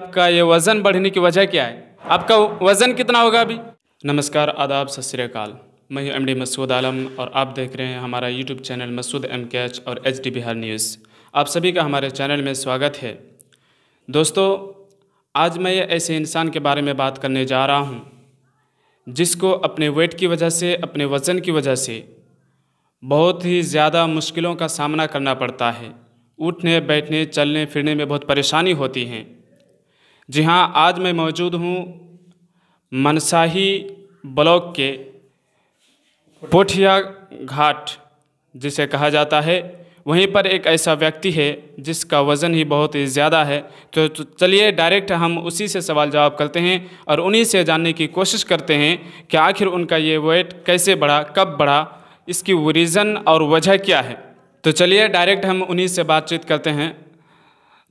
आपका ये वज़न बढ़ने की वजह क्या है आपका वज़न कितना होगा अभी नमस्कार आदाब सत श्रीकाल मैं हूँ एम मसूद आलम और आप देख रहे हैं हमारा YouTube channel Masood M K H और एच डी बिहार न्यूज़ आप सभी का हमारे चैनल में स्वागत है दोस्तों आज मैं ऐसे इंसान के बारे में बात करने जा रहा हूँ जिसको अपने वेट की वजह से अपने वज़न की वजह से बहुत ही ज़्यादा मुश्किलों का सामना करना पड़ता है उठने बैठने चलने फिरने में बहुत परेशानी होती हैं जी हाँ आज मैं मौजूद हूँ मनसाही ब्लॉक के पोठिया घाट जिसे कहा जाता है वहीं पर एक ऐसा व्यक्ति है जिसका वज़न ही बहुत ही ज़्यादा है तो, तो चलिए डायरेक्ट हम उसी से सवाल जवाब करते हैं और उन्हीं से जानने की कोशिश करते हैं कि आखिर उनका ये वेट कैसे बढ़ा कब बढ़ा इसकी रीज़न और वजह क्या है तो चलिए डायरेक्ट हम उन्हीं से बातचीत करते हैं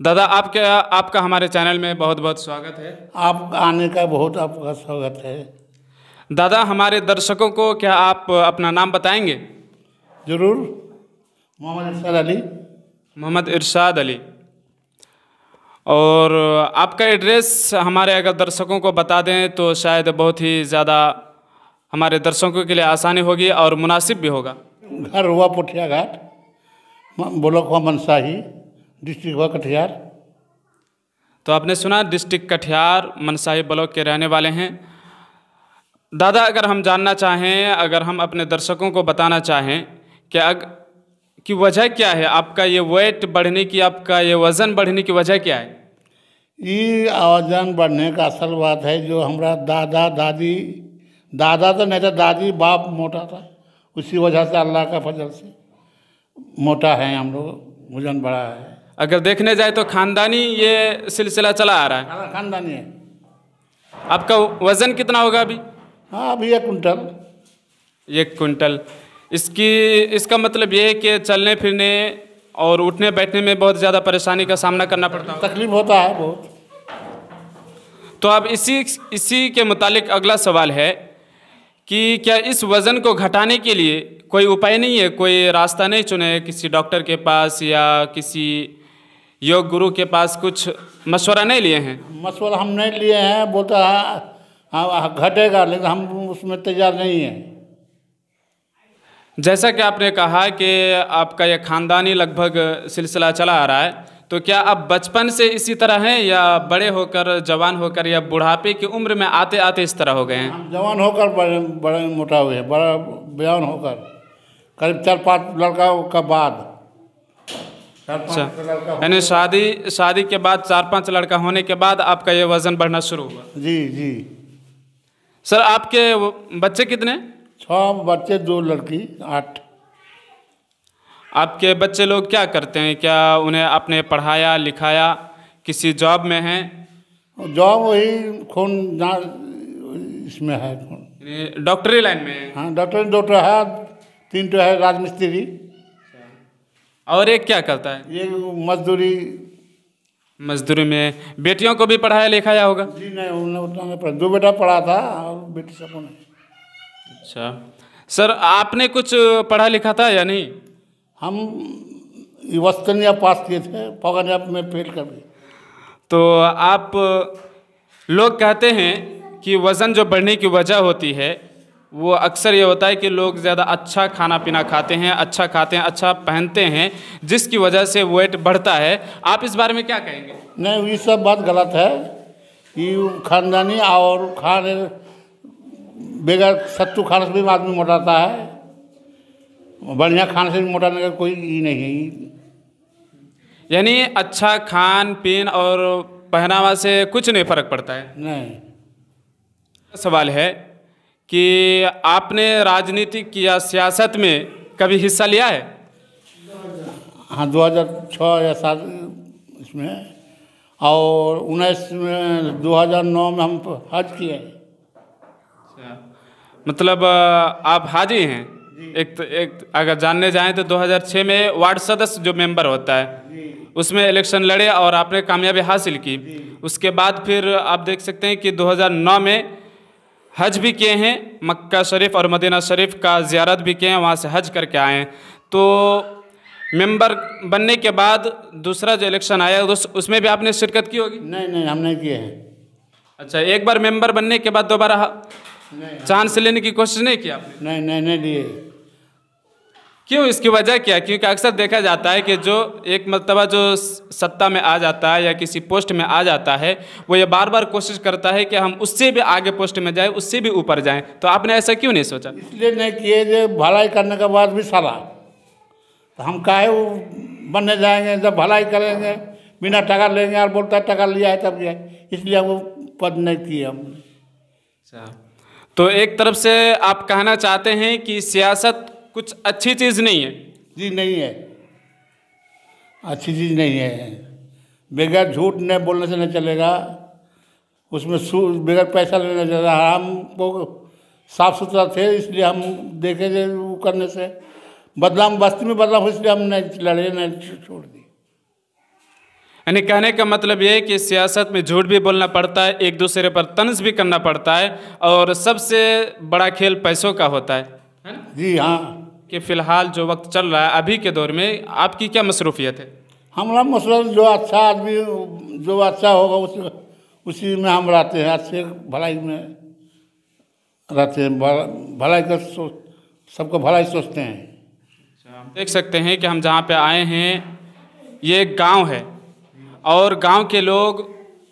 दादा आप क्या आपका हमारे चैनल में बहुत बहुत स्वागत है आप आने का बहुत आपका स्वागत है दादा हमारे दर्शकों को क्या आप अपना नाम बताएंगे ज़रूर मोहम्मद इरशाद अली मोहम्मद इरशाद अली और आपका एड्रेस हमारे अगर दर्शकों को बता दें तो शायद बहुत ही ज़्यादा हमारे दर्शकों के लिए आसानी होगी और मुनासिब भी होगा घर हुआ पुठिया घाट ब्लॉक हुआ मनसाही डिस्ट्रिक्ट हुआ कटिहार तो आपने सुना डिस्ट्रिक्ट कटिहार मनसाही ब्लॉक के रहने वाले हैं दादा अगर हम जानना चाहें अगर हम अपने दर्शकों को बताना चाहें कि अग कि वजह क्या है आपका ये वेट बढ़ने की आपका ये वज़न बढ़ने की वजह क्या है ये वजन बढ़ने का असल बात है जो हमारा दादा दादी दादा तो मेरा दादी बाप मोटा था उसी वजह से अल्लाह का फजल से मोटा है हम लोग वजन बढ़ा है अगर देखने जाए तो खानदानी ये सिलसिला चला आ रहा है हाँ, खानदानी है आपका वज़न कितना होगा अभी हाँ अभी एक कुंटल एक कुंटल इसकी इसका मतलब ये है कि चलने फिरने और उठने बैठने में बहुत ज़्यादा परेशानी का सामना करना पड़ता है तकलीफ होता है बहुत तो अब इसी इसी के मुतालिक अगला सवाल है कि क्या इस वज़न को घटाने के लिए कोई उपाय नहीं है कोई रास्ता नहीं चुने किसी डॉक्टर के पास या किसी योग गुरु के पास कुछ मशवरा नहीं लिए हैं मशवरा हम नहीं लिए हैं बोलता है हाँ, हाँ घटेगा लेकिन हम उसमें तैयार नहीं हैं जैसा कि आपने कहा कि आपका यह खानदानी लगभग सिलसिला चला आ रहा है तो क्या आप बचपन से इसी तरह हैं या बड़े होकर जवान होकर या बुढ़ापे की उम्र में आते आते इस तरह हो गए हैं जवान होकर बड़े बड़े मोटा हुए बड़ा बयान होकर करीब चार पाँच लड़का का बाद अच्छा यानी शादी शादी के बाद चार पांच लड़का होने के बाद आपका ये वज़न बढ़ना शुरू हुआ जी जी सर आपके बच्चे कितने छः बच्चे दो लड़की आठ आपके बच्चे लोग क्या करते हैं क्या उन्हें आपने पढ़ाया लिखाया किसी जॉब में हैं जॉब वही खून इसमें है डॉक्टरी लाइन में हाँ डॉक्टर डॉक्टर है तीन तो है राजमिस्त्री और एक क्या करता है ये मजदूरी मजदूरी में बेटियों को भी पढ़ाया लिखाया होगा जी नहीं उन्होंने पढ़ा दो बेटा पढ़ा था और बेटी सबको नहीं अच्छा सर आपने कुछ पढ़ा लिखा था या नहीं हम वस्तनिया पास किए थे पगनिया में फेल कर दिए तो आप लोग कहते हैं कि वज़न जो बढ़ने की वजह होती है वो अक्सर ये होता है कि लोग ज़्यादा अच्छा खाना पीना खाते हैं अच्छा खाते हैं अच्छा पहनते हैं जिसकी वजह से वेट बढ़ता है आप इस बारे में क्या कहेंगे नहीं ये सब बात गलत है कि खानदानी और खाने बगैर सत्तू खाने से भी आदमी मोटाता है बढ़िया खाने से भी मोटाने का कोई ये नहीं है यानी अच्छा खान पीन और पहनावा से कुछ नहीं फर्क पड़ता है नहीं सवाल है कि आपने राजनीति किया सियासत में कभी हिस्सा लिया है हाँ 2006 या सात इसमें और उन्नीस में 2009 में हम हज किए अच्छा। मतलब आप हाजी हैं एक तो एक अगर जानने जाएं तो 2006 में वार्ड सदस्य जो मेंबर होता है उसमें इलेक्शन लड़े और आपने कामयाबी हासिल की उसके बाद फिर आप देख सकते हैं कि 2009 में हज भी किए हैं मक्का शरीफ और मदीना शरीफ का ज़्यारत भी किए हैं वहाँ से हज करके आए हैं तो मेंबर बनने के बाद दूसरा जो इलेक्शन आया उस, उसमें भी आपने शिरकत की होगी नहीं नहीं हमने किए हैं अच्छा एक बार मेंबर बनने के बाद दोबारा चांस लेने की कोशिश नहीं की आपने नहीं नहीं नहीं दिए क्यों इसकी वजह क्या क्योंकि अक्सर देखा जाता है कि जो एक मरतबा जो सत्ता में आ जाता है या किसी पोस्ट में आ जाता है वो ये बार बार कोशिश करता है कि हम उससे भी आगे पोस्ट में जाए उससे भी ऊपर जाएं तो आपने ऐसा क्यों नहीं सोचा इसलिए नहीं किए जो भलाई करने के बाद भी सलाह तो हम काहे वो बनने जाएंगे जब भलाई करेंगे बिना टका लेंगे और बोलता है टका लिया है तब जाए इसलिए वो पद नहीं किए हम अच्छा तो एक तरफ से आप कहना चाहते हैं कि सियासत कुछ अच्छी चीज़ नहीं है जी नहीं है अच्छी चीज़ नहीं है बगैर झूठ न बोलने से न चलेगा उसमें बगैर पैसा लेना चलेगा हम वो साफ सुथरा थे इसलिए हम देखे थे वो करने से बदलाव बस्ती में बदलाव हो इसलिए हम नहीं लड़े नहीं छोड़ दिए यानी कहने का मतलब ये है कि सियासत में झूठ भी बोलना पड़ता है एक दूसरे पर तंज भी करना पड़ता है और सबसे बड़ा खेल पैसों का होता है, है? जी हाँ कि फ़िलहाल जो वक्त चल रहा है अभी के दौर में आपकी क्या मसरूफियत है हमारा मसरूफ जो अच्छा आदमी जो अच्छा होगा उस उसी में हम रहते हैं अच्छे भलाई में रहते हैं भलाई का सबको भलाई सोचते हैं अच्छा, हम देख सकते हैं कि हम जहाँ पे आए हैं ये एक गाँव है और गांव के लोग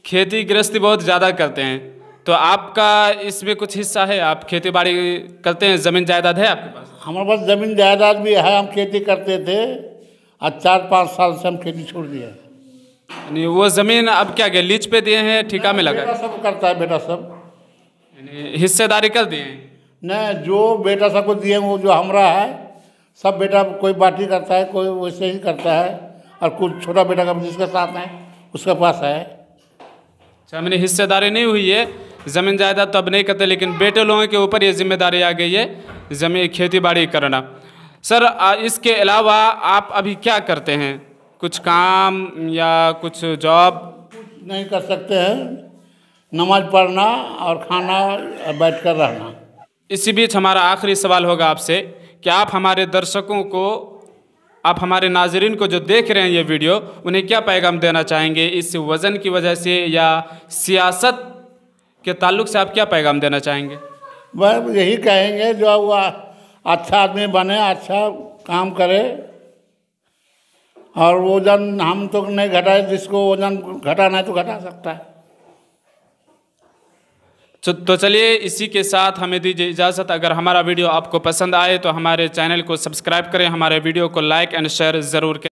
खेती गृहस्थी बहुत ज़्यादा करते हैं तो आपका इसमें कुछ हिस्सा है आप खेती बाड़ी करते हैं ज़मीन जायदाद है आपके पास हमारे पास ज़मीन जायदाद भी है हम खेती करते थे आज चार पाँच साल से हम खेती छोड़ दिए यानी वो ज़मीन अब क्या गया लीज पे दिए हैं ठीका में लगा सब करता है बेटा सब हिस्सेदारी कर दिए हैं न जो बेटा सबको दिए वो जो हमारा है सब बेटा कोई बाटी करता है कोई वैसे ही करता है और कुछ छोटा बेटा का जिसके साथ है उसके पास है अच्छा मैंने हिस्सेदारी नहीं हुई है ज़मीन जायदाद तो अब नहीं करते लेकिन बेटे लोगों के ऊपर ये जिम्मेदारी आ गई है जमी खेती बाड़ी करना सर इसके अलावा आप अभी क्या करते हैं कुछ काम या कुछ जॉब नहीं कर सकते हैं नमाज पढ़ना और खाना बैठ कर रहना इसी बीच हमारा आखिरी सवाल होगा आपसे कि आप हमारे दर्शकों को आप हमारे नाजरन को जो देख रहे हैं ये वीडियो उन्हें क्या पैगाम देना चाहेंगे इस वज़न की वजह से या सियासत के ताल्लुक से आप क्या पैगाम देना चाहेंगे मैं यही कहेंगे जो वो अच्छा आदमी बने अच्छा काम करे और वजन हम तो नहीं घटाए जिसको वजन घटाना है तो घटा सकता है तो, तो चलिए इसी के साथ हमें दीजिए इजाज़त अगर हमारा वीडियो आपको पसंद आए तो हमारे चैनल को सब्सक्राइब करें हमारे वीडियो को लाइक एंड शेयर ज़रूर करें